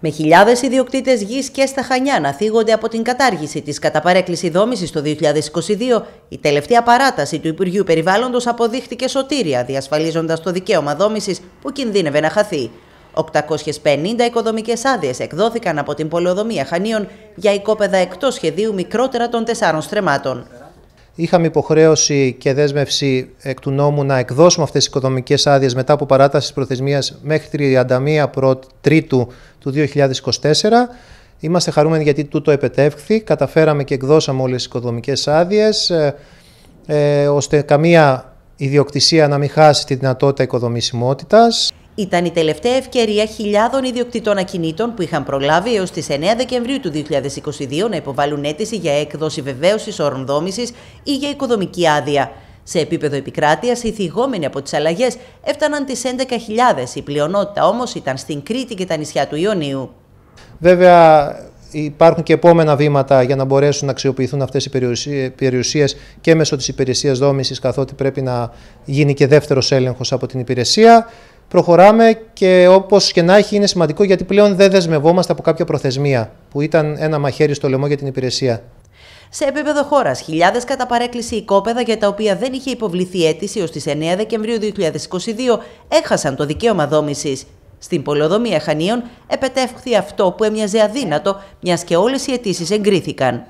Με χιλιάδες ιδιοκτήτες γης και στα Χανιά να θίγονται από την κατάργηση της κατά δόμησης δόμηση το 2022, η τελευταία παράταση του Υπουργείου Περιβάλλοντος αποδείχτηκε σωτήρια, διασφαλίζοντας το δικαίωμα δόμησης που κινδύνευε να χαθεί. 850 οικοδομικές άδειες εκδόθηκαν από την Πολεοδομία Χανίων για οικόπεδα εκτός σχεδίου μικρότερα των τεσσάρων στρεμάτων. Είχαμε υποχρέωση και δέσμευση εκ του νόμου να εκδώσουμε αυτές τις οικοδομικές άδειες μετά από παράταση της προθεσμίας μέχρι 31 Τρίτου του 2024. Είμαστε χαρούμενοι γιατί τούτο επετεύχθη. Καταφέραμε και εκδώσαμε όλες τις οικοδομικές άδειες ε, ε, ώστε καμία ιδιοκτησία να μην χάσει τη δυνατότητα οικοδομησιμότητας. Ήταν η τελευταία ευκαιρία χιλιάδων ιδιοκτητών ακινήτων που είχαν προλάβει έως τις 9 Δεκεμβρίου του 2022 να υποβάλουν αίτηση για έκδοση βεβαίωσης όρων ή για οικοδομική άδεια. Σε επίπεδο επικράτειας, οι θυγόμενοι από τις αλλαγές έφταναν τις 11.000, η πλειονότητα όμως ήταν στην Κρήτη και τα νησιά του Ιωνίου. Βέβαια, υπάρχουν και επόμενα βήματα για να μπορέσουν να αξιοποιηθούν αυτές οι περιουσίες και μέσω της υπηρεσίας δόμησης, καθότι πρέπει να γίνει και δεύτερος έλεγχος από την υπηρεσία. Προχωράμε και όπως και να έχει είναι σημαντικό γιατί πλέον δεν δεσμευόμαστε από κάποια προθεσμία που ήταν ένα μαχαίρι στο λαιμό για την υπηρεσία. Σε επίπεδο χώρας, χιλιάδες κατά παρέκκληση οικόπεδα για τα οποία δεν είχε υποβληθεί αίτηση ως τις 9 Δεκεμβρίου 2022 έχασαν το δικαίωμα δόμησης. Στην πολεοδομία Χανίων επετεύχθη αυτό που έμοιαζε αδύνατο, μιας και όλες οι αιτήσεις εγκρίθηκαν.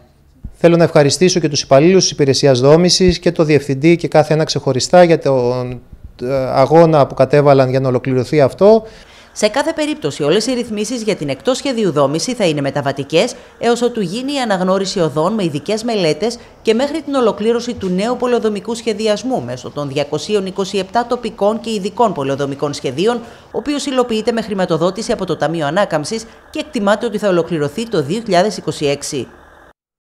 Θέλω να ευχαριστήσω και τους υπαλλήλους της Υπηρεσίας Δόμησης και το Διευθυντή και κάθε ένα ξεχωριστά για τον ε, αγώνα που κατέβαλαν για να ολοκληρωθεί αυτό. Σε κάθε περίπτωση, όλες οι ρυθμίσεις για την εκτός σχεδίου δόμηση θα είναι μεταβατικές έως ότου γίνει η αναγνώριση οδών με ειδικές μελέτες και μέχρι την ολοκλήρωση του νέου πολεοδομικού σχεδιασμού μέσω των 227 τοπικών και ειδικών πολεοδομικών σχεδίων, ο οποίος υλοποιείται με χρηματοδότηση από το Ταμείο Ανάκαμψης και εκτιμάται ότι θα ολοκληρωθεί το 2026.